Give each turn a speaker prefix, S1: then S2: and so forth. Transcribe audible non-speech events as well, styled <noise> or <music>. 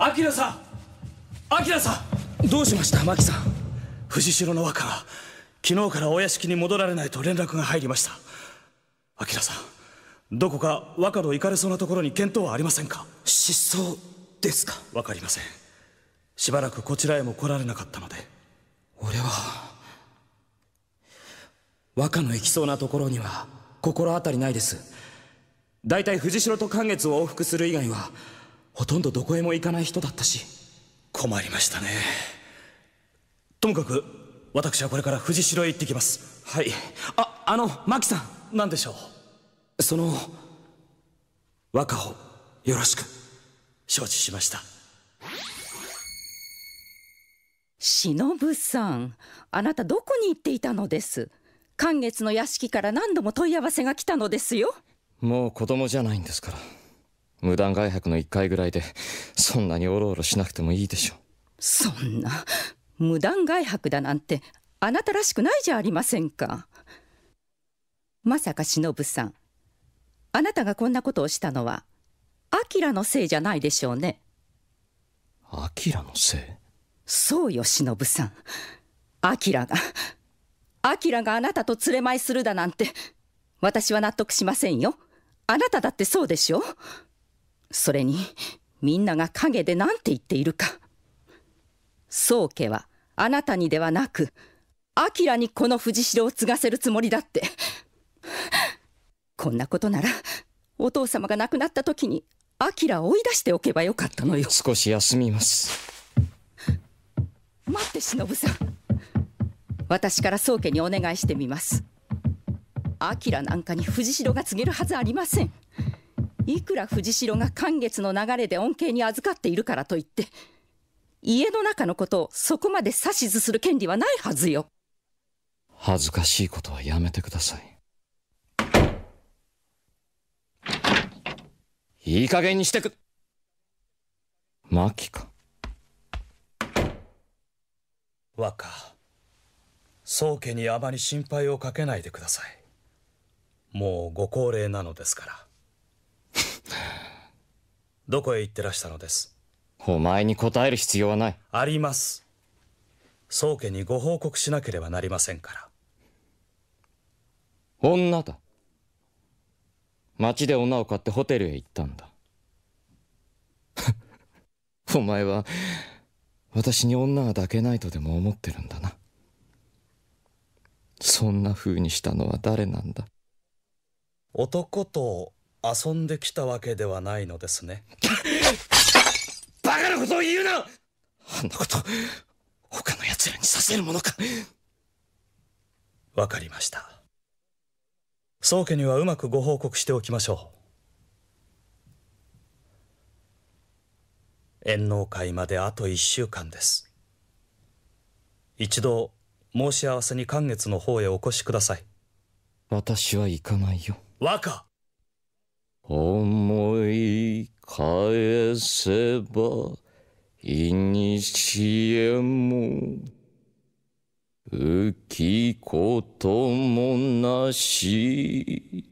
S1: アキラさんアキラさんどうしましたマキさん藤代の若が昨日からお屋敷に戻られないと連絡が入りましたアキラさんどこか若の行かれそうなところに見当はありませんか失踪ですかわかりませんしばらくこちらへも来られなかったので俺は若の行きそうなところには心当たりないです大体藤代と関月を往復する以外はほとんどどこへも行かない人だったし困りましたねともかく私はこれから藤代へ行ってきますはいああの真木さん何でしょうその和歌をよろしく承
S2: 知しました忍さんあなたどこに行っていたのです寛月の屋敷から何度も問い合わせが来たのですよ
S3: もう子供じゃないんですから無断外泊の1回ぐらいでそんなにおろおろしなくてもいいでしょ
S2: そんな無断外泊だなんてあなたらしくないじゃありませんかまさか忍さんあなたがこんなことをしたのはアキラのせいじゃないでしょうねアキラのせいそうよ忍さんアキラがアキラがあなたと連れ舞いするだなんて私は納得しませんよあなただってそうでしょそれにみんなが陰で何て言っているか宗家はあなたにではなく明にこの藤代を継がせるつもりだってこんなことならお父様が亡くなった時に明を追い出しておけばよかっ
S3: たのよ少し休みます
S2: 待って忍さん私から宗家にお願いしてみます明なんかに藤代が告げるはずありませんいくら藤代が寒月の流れで恩恵に預かっているからといって家の中のことをそこまで指図する権利はないはずよ
S3: 恥ずかしいことはやめてくださいいい加減にしてくマキか
S1: 若宗家にあまり心配をかけないでくださいもうご高齢なのですからどこへ行ってらしたのです
S3: お前に答える必要はない
S1: あります宗家にご報告しなければなりませんか
S3: ら女だ町で女を買ってホテルへ行ったんだ <laughs> お前は私に女が抱けないとでも思ってるんだなそんな風にしたのは誰なんだ
S1: 男と遊んできたわけではないのですね <laughs> バカなことを言うなあんなこと他の奴らにさせるものかわかりました宗家にはうまくご報告しておきましょう遠納会まであと1週間です一度申し合わせに寛月の方へお越しください
S3: 私は行かないよ若思い返せばいにしえも浮きこともなし